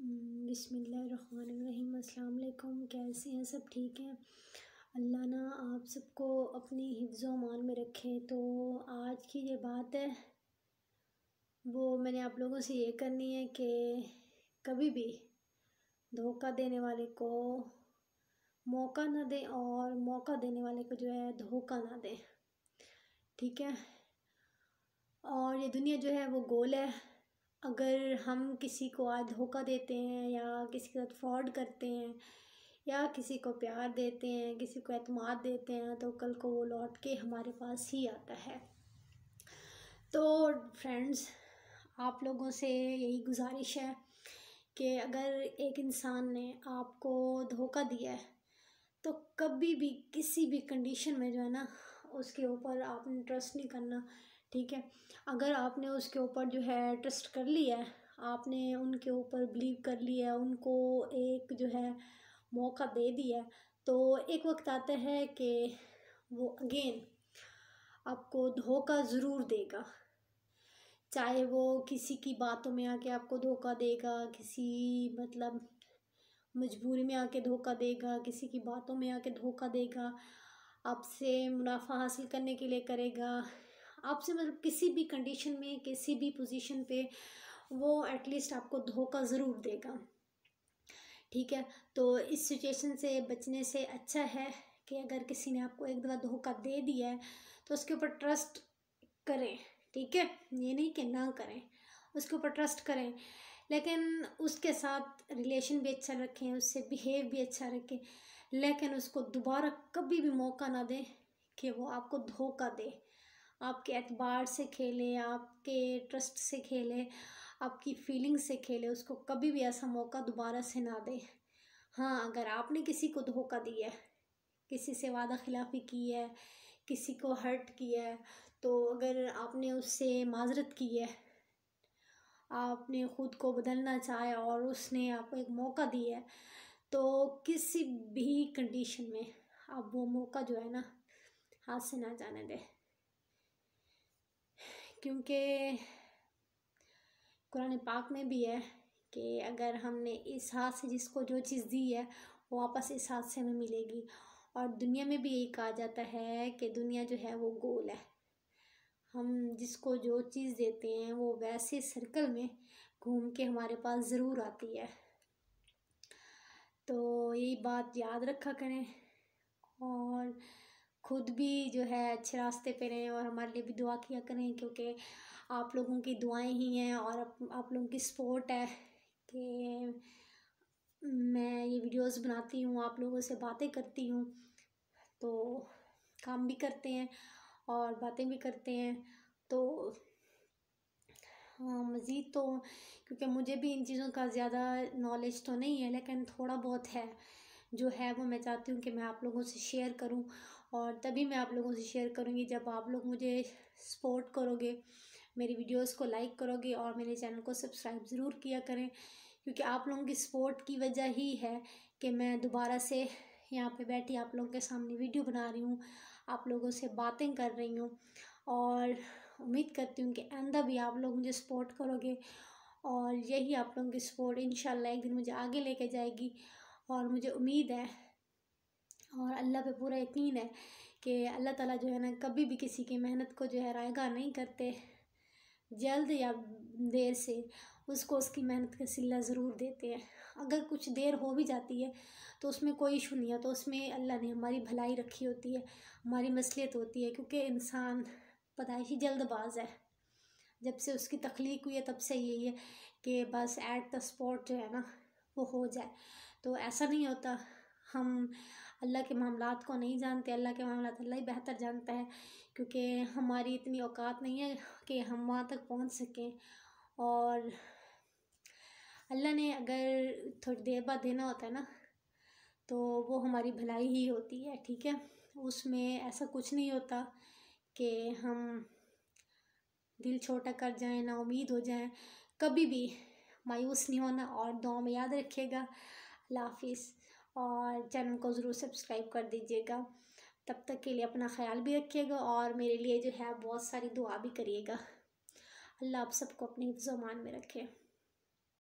हम्म, बिसमीम अल्लाम कैसे हैं सब ठीक हैं अल्लाह ना आप सबको अपनी हिफ्ज़ अमान में रखे तो आज की ये बात है वो मैंने आप लोगों से ये करनी है कि कभी भी धोखा देने वाले को मौका ना दें और मौका देने वाले को जो है धोखा ना दें ठीक है और ये दुनिया जो है वो गोल है अगर हम किसी को आज धोखा देते हैं या किसी के साथ फ्रॉड करते हैं या किसी को प्यार देते हैं किसी को अतमाद देते हैं तो कल को वो लौट के हमारे पास ही आता है तो फ्रेंड्स आप लोगों से यही गुजारिश है कि अगर एक इंसान ने आपको धोखा दिया है तो कभी भी किसी भी कंडीशन में जो है ना उसके ऊपर आपने ट्रस्ट नहीं करना ठीक है अगर आपने उसके ऊपर जो है ट्रस्ट कर लिया है आपने उनके ऊपर बिलीव कर लिया है उनको एक जो है मौका दे दिया तो एक वक्त आता है कि वो अगेन आपको धोखा ज़रूर देगा चाहे वो किसी की बातों में आके आपको धोखा देगा किसी मतलब मजबूरी में आके धोखा देगा किसी की बातों में आके धोखा देगा आपसे मुनाफा हासिल करने के लिए करेगा आपसे मतलब किसी भी कंडीशन में किसी भी पोजीशन पे वो एटलीस्ट आपको धोखा ज़रूर देगा ठीक है तो इस सिचुएशन से बचने से अच्छा है कि अगर किसी ने आपको एक दफ़ा धोखा दे दिया है तो उसके ऊपर ट्रस्ट करें ठीक है ये नहीं कि ना करें उसके ऊपर ट्रस्ट करें लेकिन उसके साथ रिलेशन भी अच्छा रखें उससे बिहेव भी अच्छा रखें लेकिन उसको दोबारा कभी भी मौका ना दें कि वो आपको धोखा दे आपके एतबार से खेले आपके ट्रस्ट से खेले आपकी फीलिंग से खेले उसको कभी भी ऐसा मौका दोबारा से ना दे हाँ अगर आपने किसी को धोखा दिया है किसी से वादा खिलाफ़ी की है किसी को हर्ट किया है तो अगर आपने उससे माजरत की है आपने ख़ुद को बदलना चाहे और उसने आपको एक मौका दिया है तो किसी भी कंडीशन में आप वो मौका जो है ना हाथ से ना जाने दें क्योंकि कुरान पाक में भी है कि अगर हमने इस हाथ से जिसको जो चीज़ दी है वो वापस इस हाथ से हमें मिलेगी और दुनिया में भी यही कहा जाता है कि दुनिया जो है वो गोल है हम जिसको जो चीज़ देते हैं वो वैसे सर्कल में घूम के हमारे पास ज़रूर आती है तो यही बात याद रखा करें और खुद भी जो है अच्छे रास्ते पे रहें और हमारे लिए भी दुआ किया करें क्योंकि आप लोगों की दुआएं ही हैं और आप, आप लोगों की सपोर्ट है कि मैं ये वीडियोस बनाती हूँ आप लोगों से बातें करती हूँ तो काम भी करते हैं और बातें भी करते हैं तो हाँ, मज़ीद तो क्योंकि मुझे भी इन चीज़ों का ज़्यादा नॉलेज तो नहीं है लेकिन थोड़ा बहुत है जो है वो मैं चाहती हूँ कि मैं आप लोगों से शेयर करूँ और तभी मैं आप लोगों से शेयर करूँगी जब आप लोग मुझे सपोर्ट करोगे मेरी वीडियोस को लाइक करोगे और मेरे चैनल को सब्सक्राइब ज़रूर किया करें क्योंकि आप लोगों की सपोर्ट की वजह ही है कि मैं दोबारा से यहाँ पे बैठी आप लोगों के सामने वीडियो बना रही हूँ आप लोगों से बातें कर रही हूँ और उम्मीद करती हूँ कि आंदा भी आप लोग मुझे सपोर्ट करोगे और यही आप लोगों की सपोर्ट इन एक दिन मुझे आगे लेके जाएगी और मुझे उम्मीद है और अल्लाह पे पूरा यकीन है कि अल्लाह ताला जो है ना कभी भी किसी की मेहनत को जो है रायगा नहीं करते जल्द या देर से उसको उसकी मेहनत का सिला ज़रूर देते हैं अगर कुछ देर हो भी जाती है तो उसमें कोई इशू नहीं होता तो उसमें अल्लाह ने हमारी भलाई रखी होती है हमारी मसलियत होती है क्योंकि इंसान पता ही जल्दबाज है जब से उसकी तख्लीक हुई है तब से यही है कि बस एट द स्पॉट जो है ना वो हो जाए तो ऐसा नहीं होता हम अल्लाह के मामला को नहीं जानते अल्लाह के मामला अल्लाह ही बेहतर जानता है क्योंकि हमारी इतनी औकात नहीं है कि हम वहाँ तक पहुँच सकें और अल्लाह ने अगर थोड़ी देर बाद देना होता है ना तो वो हमारी भलाई ही होती है ठीक है उसमें ऐसा कुछ नहीं होता कि हम दिल छोटा कर जाएं ना उम्मीद हो जाएं कभी भी मायूस नहीं होना और दुआ में याद रखिएगा अल्लाह हाफिज़ और चैनल को ज़रूर सब्सक्राइब कर दीजिएगा तब तक के लिए अपना ख्याल भी रखिएगा और मेरे लिए जो है बहुत सारी दुआ भी करिएगा अल्लाह आप सबको अपने हिफ्ज़ मान में रखे